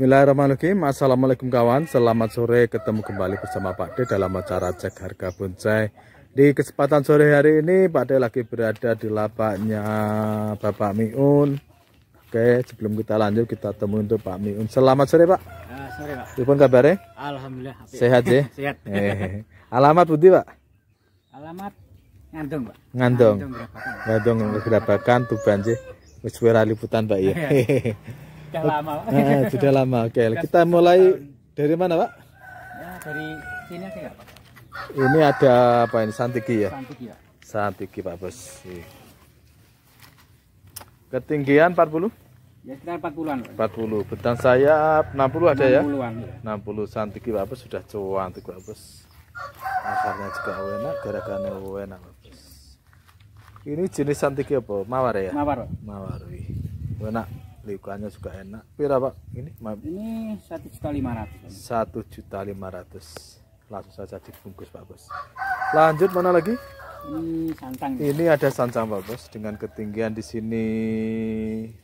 Bismillahirrahmanirrahim Assalamualaikum kawan Selamat sore ketemu kembali bersama Pak D dalam acara cek harga bonsai Di kesempatan sore hari ini Pak D lagi berada di lapaknya Bapak Miun Oke sebelum kita lanjut kita temui untuk Pak Miun Selamat sore Pak uh, Sore Pak Gimana kabarnya? Alhamdulillah Sehat ya? Sehat eh, eh, eh. Alamat Budi Pak? Alamat Ngandung Pak Ngandung Ngandung Grabakan Tuban sih Wiswira liputan Pak ya iya, iya. Sudah lama, Pak. Nah, sudah lama. Oke, okay. kita mulai dari mana, Pak? Ya, dari sini aja ya, Pak. Ini ada apa ini? Santigi ya? Santigi, ya. Santigi, Pak Bos. Ketinggian 40? Ya, sekitar 40-an, Pak. 40. Bentang sayap 60 ada 60 ya? 60-an, ya. 60 Santigi, Pak Bos sudah cantik, Pak Bos. Akarnya juga enak, gerakannya enak, Pak Bos. Ini jenis santigi apa? Mawar ya? Mawar, Mawar, Enak leukannya juga enak pira pak ini ini eh, satu juta lima ratus satu juta lima ratus langsung saja dibungkus pak bos lanjut mana lagi ini santang ini ada santang pak bos dengan ketinggian di sini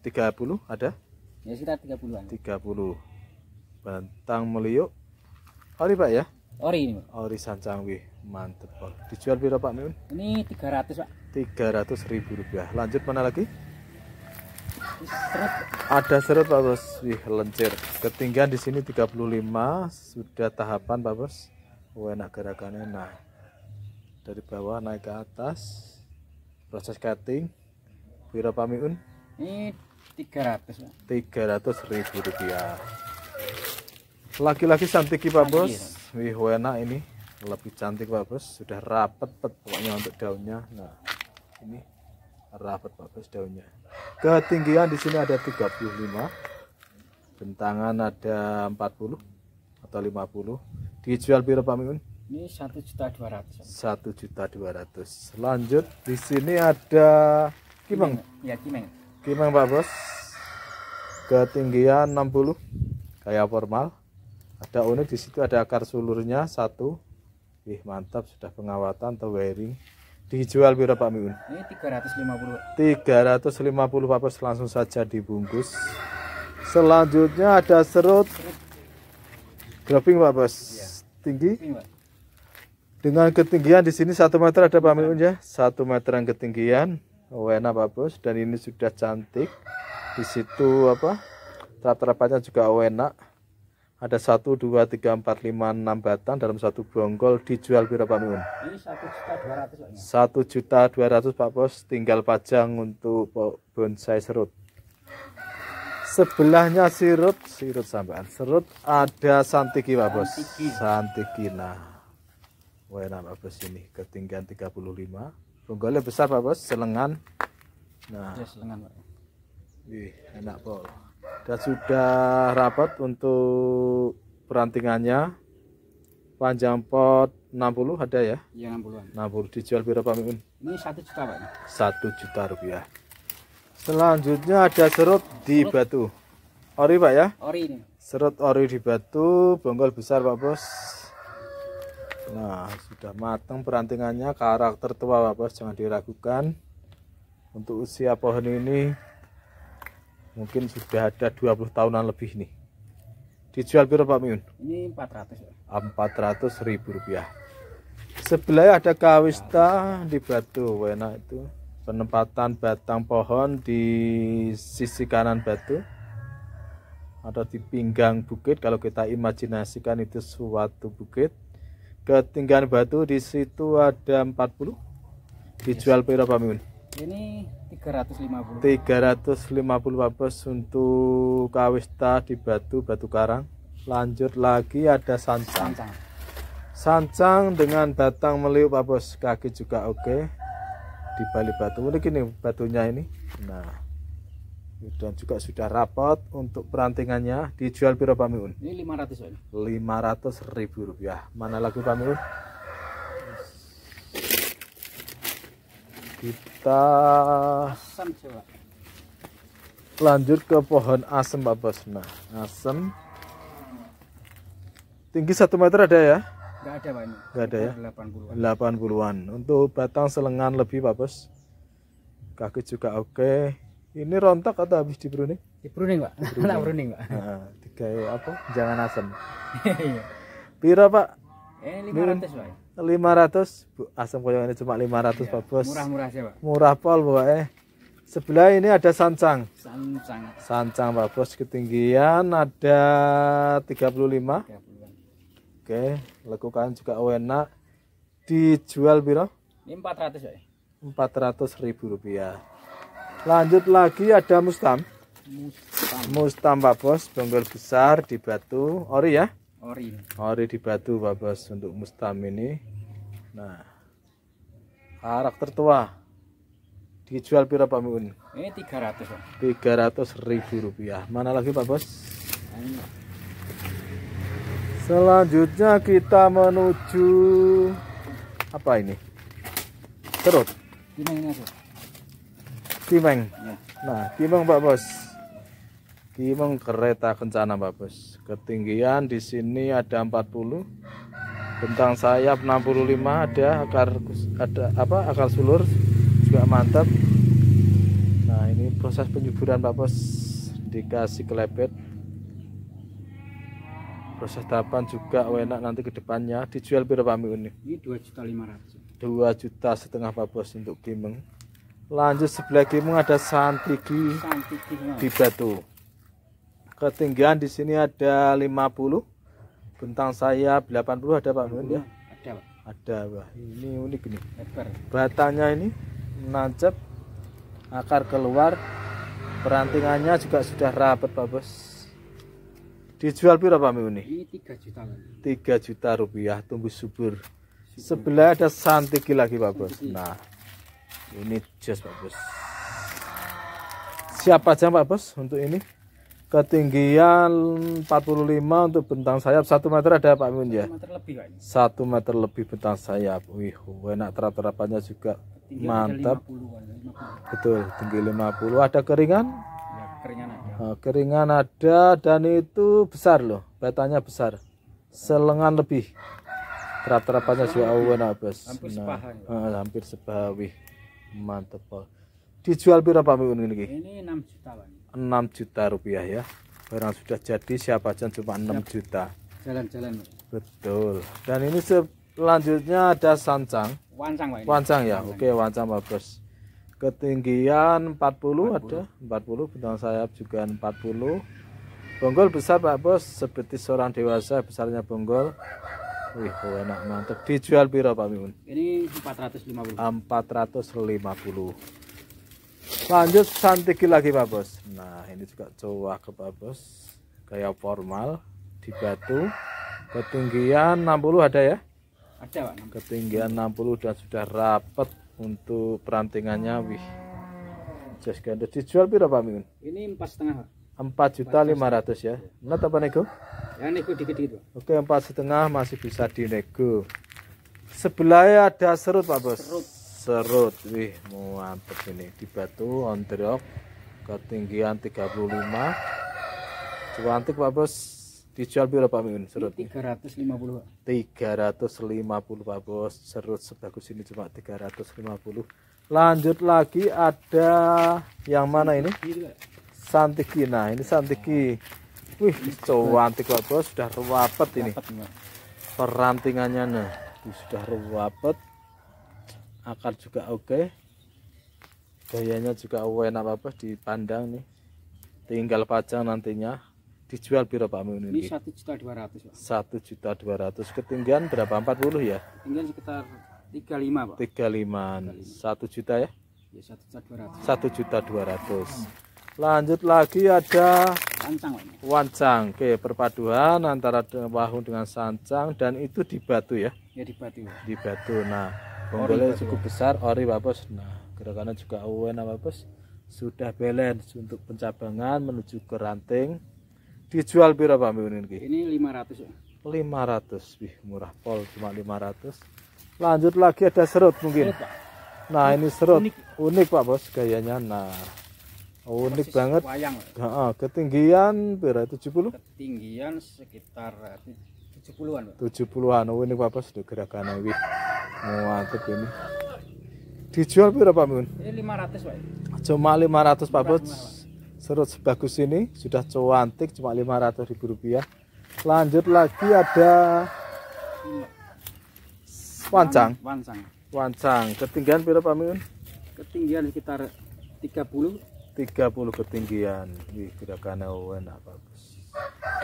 tiga puluh ada ya sekitar 30 tiga puluh bantang meliuk ori pak ya ori ini pak ori santang wih mantep pak dijual berapa pak ini ini ratus pak tiga ratus ribu rupiah lanjut mana lagi ada serut Pak Bos. Wih, lencir. Ketinggian di sini 35, sudah tahapan Pak Bos. Oh, enak gerakannya nah. Dari bawah naik ke atas. Proses cutting. Biro pamiun? Ini 300, Pak. 300 ribu rupiah. Laki-laki cantik -laki Pak Bos. Wih, enak ini. Lebih cantik Pak Bos. Sudah rapet pet pokoknya untuk daunnya. Nah, ini rapet, Pak Bos daunnya ketinggian di sini ada 35 bentangan ada 40 atau 50 dijual berapa Mimin ini satu juta dua ratus satu juta dua ratus lanjut di sini ada kimeng ya kimeng kimeng Pak Bos ketinggian 60 kayak formal ada unik di situ ada akar sulurnya satu Ih mantap sudah pengawatan atau wearing. Dijual berapa Pak Miun? Ini 350. 350 papers langsung saja dibungkus. Selanjutnya ada serut, dropping Pak Bos. Ya. Tinggi? Ini, Dengan ketinggian di sini 1 meter ada Pak Miun ya. 1 meteran ketinggian. Oh, enak Pak Bos dan ini sudah cantik. Di situ apa? Terap-terapannya juga enak ada satu dua tiga empat lima enam batang dalam satu bonggol dijual berapa Miun? Ini satu juta dua ratus Pak Bos tinggal pajang untuk bonsai serut sebelahnya sirut sirut sampean serut ada santiki Pak Bos santiki, santiki. nah wena Pak Bos ini ketinggian lima. bonggolnya besar Pak Bos selengan nah ya, selengan Pak Wih, enak Pak dan sudah rapat untuk perantingannya panjang pot 60 ada ya? Iya 60 60 dijual berapa Mimin? Ini satu juta Pak Satu juta rupiah Selanjutnya ada serut di serut. batu Ori Pak ya? Ori ini Serut ori di batu Bonggol besar Pak Bos Nah sudah matang perantingannya Karakter tua Pak Bos jangan diragukan Untuk usia pohon ini mungkin sudah ada 20 tahunan lebih nih dijual berapa Pak Miun? ini 400 400 ah, ribu rupiah sebelah ada kawista di batu wena itu penempatan batang pohon di sisi kanan batu atau di pinggang bukit kalau kita imajinasikan itu suatu bukit ketinggian batu di situ ada 40 dijual berapa Miun? ini 350 350 babes untuk kawista di batu batu karang lanjut lagi ada sancang sancang, sancang dengan batang meliuk babes kaki juga oke di balik batu Mungkin gini batunya ini nah dan juga sudah rapat untuk perantingannya dijual piro pamiun ini 500 500 ribu rupiah mana lagi pamiun kita lanjut ke pohon asem Pak Bos. Nah, asem tinggi satu meter ada ya? Enggak ada Pak. Enggak ada ya? 80-an. 80-an. Untuk batang selengan lebih Pak Bos. Kaki juga oke. Okay. Ini rontok atau habis di pruning? Di pruning Pak. Di pruning, Pak. Nah, tiga apa? Jangan asem. Iya. Pira Pak? Eh 500 Pak. 500 asam koyong ini cuma 500 iya, Pak Bos murah-murah sih Pak murah pol pokoknya eh. sebelah ini ada sancang sancang sancang Pak Bos ketinggian ada 35, 30. oke lekukan juga enak dijual biro ini 400 ya 400 ribu rupiah lanjut lagi ada mustam mustam, mustam Pak Bos bonggol besar di batu ori ya ori ori di batu babas untuk mustam ini nah karakter tua. dijual berapa Pak Miun? Ini 300 Pak. 300 ribu rupiah. Mana lagi Pak Bos? Selanjutnya kita menuju apa ini? Terus. Timeng ini aja. Timeng. Ya. Nah, Timeng Pak Bos. Timeng kereta kencana Pak Bos ketinggian di sini ada 40 bentang sayap 65 ada akar ada apa akar sulur juga mantap nah ini proses penyuburan Pak Bos dikasih kelepet proses tahapan juga enak nanti ke depannya dijual berapa Pak ini 2 juta ratus. Dua juta setengah Pak Bos untuk Kimeng lanjut sebelah Kimeng ada Santigi, Santigi di Batu ketinggian di sini ada 50 bentang saya 80 ada Pak Mun ya ada Pak ada Pak ini unik nih batanya ini menancap akar keluar perantingannya juga sudah rapat Pak Bos dijual pira Pak Mun ini 3 juta 3 juta rupiah tumbuh subur sebelah ada santiki lagi Pak Bos nah ini jas Pak Bos Siapa aja Pak Bos untuk ini ketinggian 45 untuk bentang sayap 1 meter ada Pak Mun ya 1 meter lebih Pak 1 meter lebih bentang sayap wih enak terap-terapannya juga tinggi mantap 50, 50. betul tinggi 50 ada keringan ya, keringan ada nah, keringan ada dan itu besar loh betanya besar selengan lebih terap-terapannya juga oh, enak bos hampir nah, sepaha ya. Eh, hampir sepaha wih mantap Pak dijual berapa Pak Miun ini? Ini 6 juta Pak. 6 juta rupiah ya. Barang sudah jadi siapa aja cuma enam juta. Jalan-jalan. Betul. Dan ini selanjutnya ada sancang. Wancang Pak. Ini. Wancang ya. Wancang. Oke, wancang bagus. Ketinggian 40, 40 ada 40 bentang sayap juga 40. Bonggol besar Pak Bos, seperti seorang dewasa besarnya bonggol. Wih, oh enak mantap. Dijual piro Pak Mimun? Ini 450. 450 lanjut santiki lagi pak bos nah ini juga cowok ke pak bos kayak formal di batu ketinggian 60 ada ya ada pak ketinggian 60 dan sudah rapet untuk perantingannya wih jas ganda dijual berapa pak ini empat setengah empat juta lima ratus ya Nah, apa nego ya nego dikit dikit pak oke empat setengah masih bisa dinego sebelahnya ada serut pak bos serut serut wih mantep ini di batu on drop ketinggian 35 cuantik Pak Bos dijual berapa Pak Mimin serut 350 350 Pak Bos serut sebagus ini cuma 350 lanjut lagi ada yang mana ini Santiki nah ini Santiki wih cuantik Pak Bos sudah ruwapet ini perantingannya nah sudah ruwapet akar juga oke gayanya juga enak apa dipandang nih tinggal pajang nantinya dijual berapa Pak ini? satu juta dua ratus Satu juta dua ratus ketinggian berapa? Empat puluh ya? Ketinggian sekitar tiga lima Pak. Tiga lima satu juta ya? ya? satu juta dua ratus. Satu juta dua ratus. Lanjut lagi ada wancang Wancang, oke perpaduan antara wahung dengan sancang dan itu di batu ya? Ya di batu. Di batu. Nah Bonggolnya cukup besar, ori bos. Nah, gerakannya juga awen bos. Sudah balance untuk pencabangan menuju ke ranting. Dijual berapa Mbak Ini 500 ya. 500, wih murah pol cuma 500. Lanjut lagi ada serut mungkin. Serut, nah, ini serut unik. unik Pak Bos gayanya. Nah, unik Persis banget. Wayang. Nah, ketinggian berapa? 70? Ketinggian sekitar eh, 70-an. 70-an. Oh, ini apa sudah gerakan ini. Mantep ini. Dijual berapa, Mun? Ini 500, Pak. Cuma 500, Pak Bos. Serut sebagus ini sudah cantik cuma 500 ribu rupiah. Lanjut lagi ada wancang. Wancang. Wancang. Ketinggian berapa, Mun? Ketinggian sekitar 30 30 ketinggian. Ini gerakan enak, Pak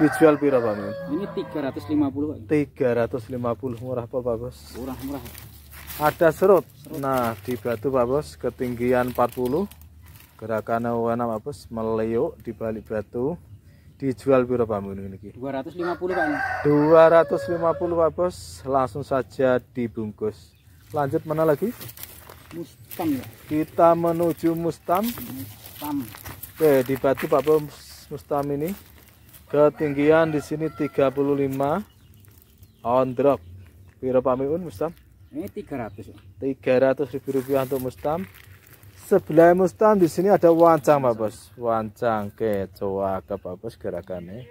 Dijual piro, Pak Ini 350, Pak. 350 murah pol, Pak Bos. Murah-murah. Ada serut. serut. Nah, di batu Pak Bos, ketinggian 40. Gerakan warna Pak Bos meleuk di balik batu. Dijual piro, Pak ini? 250, Pak. 250, Pak Bos. Langsung saja dibungkus. Lanjut mana lagi? Mustam ya. Kita menuju Mustam. Mustam. Oke, di batu Pak Bos Mustam ini Ketinggian di sini 35 on drop. biro pamiun Mustam? Ini 300. 300 ribu rupiah untuk Mustam. Sebelah Mustam di sini ada wancang, Pak Bos. Wancang kecoa ke Pak Bos gerakannya.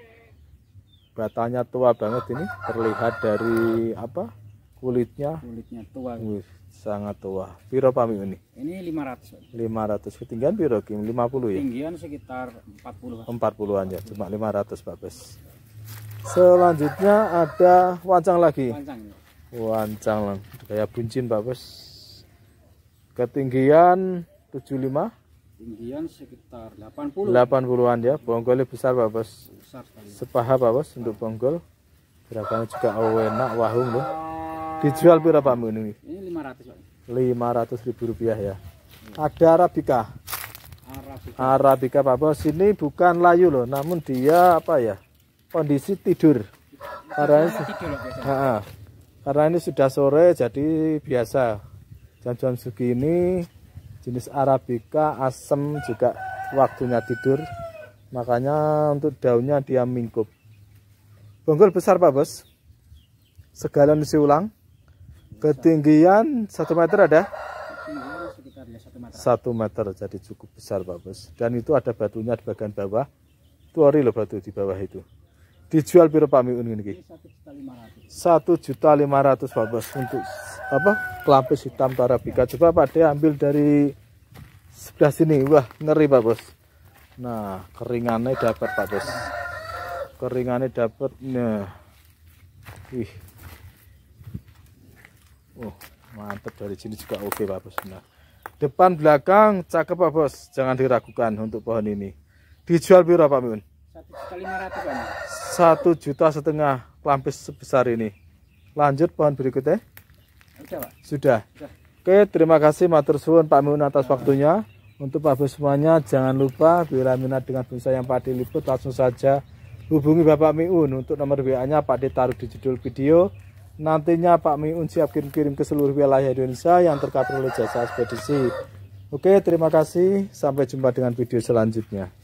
Batanya tua banget ini terlihat dari apa? Kulitnya. Kulitnya tua. Wih, sangat tua piro pami ini ini 500 500 ketinggian piro Kim 50 ya ketinggian sekitar 40 40-an ya cuma 500 bagus. selanjutnya ada wancang lagi wancang ya. wancang lang. kayak buncin bagus. ketinggian 75 ketinggian sekitar 80 80-an ya bonggolnya besar bagus. besar sekali. sepaha bagus untuk bonggol gerakannya juga enak wahung loh dijual piro pami ini? ini 500 ribu rupiah ya. Ada Arabica. Arabica. Arabica Pak Bos ini bukan layu loh, namun dia apa ya? Kondisi tidur. Karena tidur loh, -ha. Karena ini sudah sore jadi biasa. Jam-jam segini jenis Arabica asem juga waktunya tidur. Makanya untuk daunnya dia mingkup. Bonggol besar Pak Bos. Segalon ulang. Ketinggian satu meter ada? Satu meter, jadi cukup besar Pak Bos. Dan itu ada batunya di bagian bawah. Tuari loh batu di bawah itu. Dijual biro Pak Miun ini? Satu juta lima ratus Pak Bos untuk apa? Kelapis hitam tarabika. Coba Pak dia ambil dari sebelah sini. Wah ngeri Pak Bos. Nah keringannya dapat Pak Bos. Keringannya dapat. Nah, ih Oh, mantap dari sini juga oke Pak Bos. Nah, depan belakang cakep Pak Bos. Jangan diragukan untuk pohon ini. Dijual berapa Pak Miun? Satu juta setengah klampis sebesar ini. Lanjut pohon berikutnya. Sudah, Pak. Sudah. Oke, terima kasih Matur Suwun Pak Miun atas waktunya. Untuk Pak Bos semuanya, jangan lupa bila minat dengan bonsai yang Pak diliput langsung saja hubungi Bapak Miun untuk nomor WA-nya Pak ditaruh di judul video. Nantinya Pak Miun siap kirim-kirim ke seluruh wilayah Indonesia yang terkait oleh jasa ekspedisi. Oke, terima kasih. Sampai jumpa dengan video selanjutnya.